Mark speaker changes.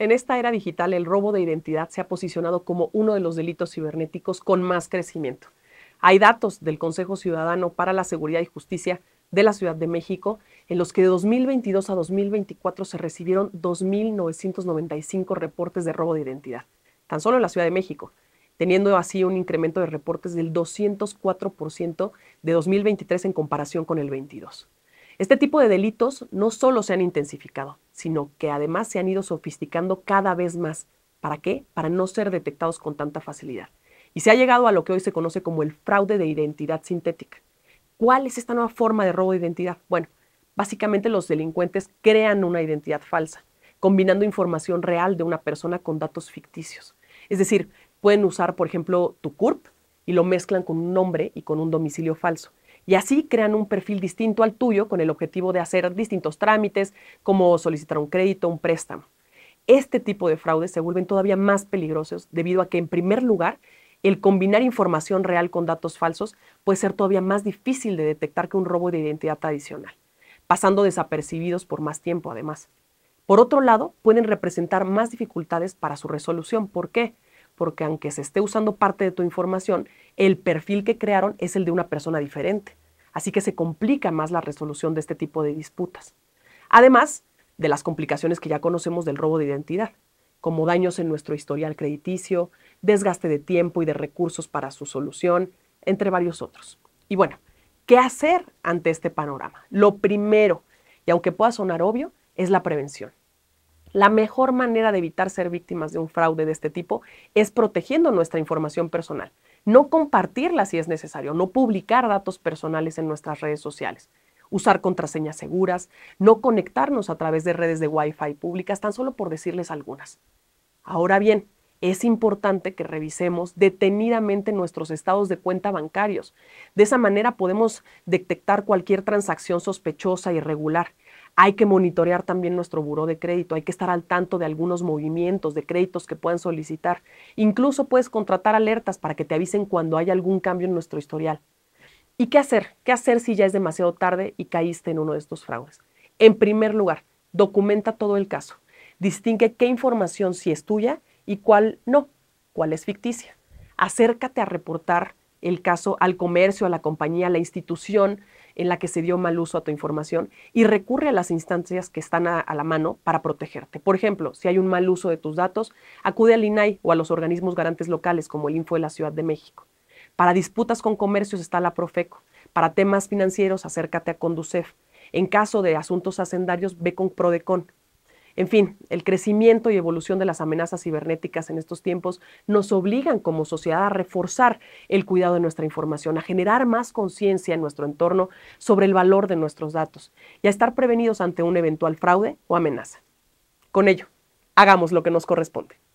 Speaker 1: En esta era digital, el robo de identidad se ha posicionado como uno de los delitos cibernéticos con más crecimiento. Hay datos del Consejo Ciudadano para la Seguridad y Justicia de la Ciudad de México, en los que de 2022 a 2024 se recibieron 2.995 reportes de robo de identidad, tan solo en la Ciudad de México, teniendo así un incremento de reportes del 204% de 2023 en comparación con el 22. Este tipo de delitos no solo se han intensificado, sino que además se han ido sofisticando cada vez más. ¿Para qué? Para no ser detectados con tanta facilidad. Y se ha llegado a lo que hoy se conoce como el fraude de identidad sintética. ¿Cuál es esta nueva forma de robo de identidad? Bueno, básicamente los delincuentes crean una identidad falsa, combinando información real de una persona con datos ficticios. Es decir, pueden usar, por ejemplo, tu CURP y lo mezclan con un nombre y con un domicilio falso y así crean un perfil distinto al tuyo con el objetivo de hacer distintos trámites como solicitar un crédito, un préstamo. Este tipo de fraudes se vuelven todavía más peligrosos debido a que en primer lugar el combinar información real con datos falsos puede ser todavía más difícil de detectar que un robo de identidad tradicional, pasando desapercibidos por más tiempo además. Por otro lado, pueden representar más dificultades para su resolución. ¿Por qué? porque aunque se esté usando parte de tu información, el perfil que crearon es el de una persona diferente. Así que se complica más la resolución de este tipo de disputas. Además de las complicaciones que ya conocemos del robo de identidad, como daños en nuestro historial crediticio, desgaste de tiempo y de recursos para su solución, entre varios otros. Y bueno, ¿qué hacer ante este panorama? Lo primero, y aunque pueda sonar obvio, es la prevención. La mejor manera de evitar ser víctimas de un fraude de este tipo es protegiendo nuestra información personal, no compartirla si es necesario, no publicar datos personales en nuestras redes sociales, usar contraseñas seguras, no conectarnos a través de redes de Wi-Fi públicas, tan solo por decirles algunas. Ahora bien, es importante que revisemos detenidamente nuestros estados de cuenta bancarios. De esa manera podemos detectar cualquier transacción sospechosa, irregular hay que monitorear también nuestro buro de crédito, hay que estar al tanto de algunos movimientos de créditos que puedan solicitar. Incluso puedes contratar alertas para que te avisen cuando hay algún cambio en nuestro historial. ¿Y qué hacer? ¿Qué hacer si ya es demasiado tarde y caíste en uno de estos fraudes? En primer lugar, documenta todo el caso. Distingue qué información sí es tuya y cuál no, cuál es ficticia. Acércate a reportar el caso al comercio, a la compañía, a la institución en la que se dio mal uso a tu información y recurre a las instancias que están a, la mano para protegerte. Por ejemplo, si hay un mal uso de tus datos, acude al INAI o a los organismos garantes locales como el Info de la Ciudad de México. Para disputas con comercios está la Profeco. Para temas financieros, acércate a Conducef. En caso de asuntos hacendarios, ve con Prodecon. En fin, el crecimiento y evolución de las amenazas cibernéticas en estos tiempos nos obligan como sociedad a reforzar el cuidado de nuestra información, a generar más conciencia en nuestro entorno sobre el valor de nuestros datos y a estar prevenidos ante un eventual fraude o amenaza. Con ello, hagamos lo que nos corresponde.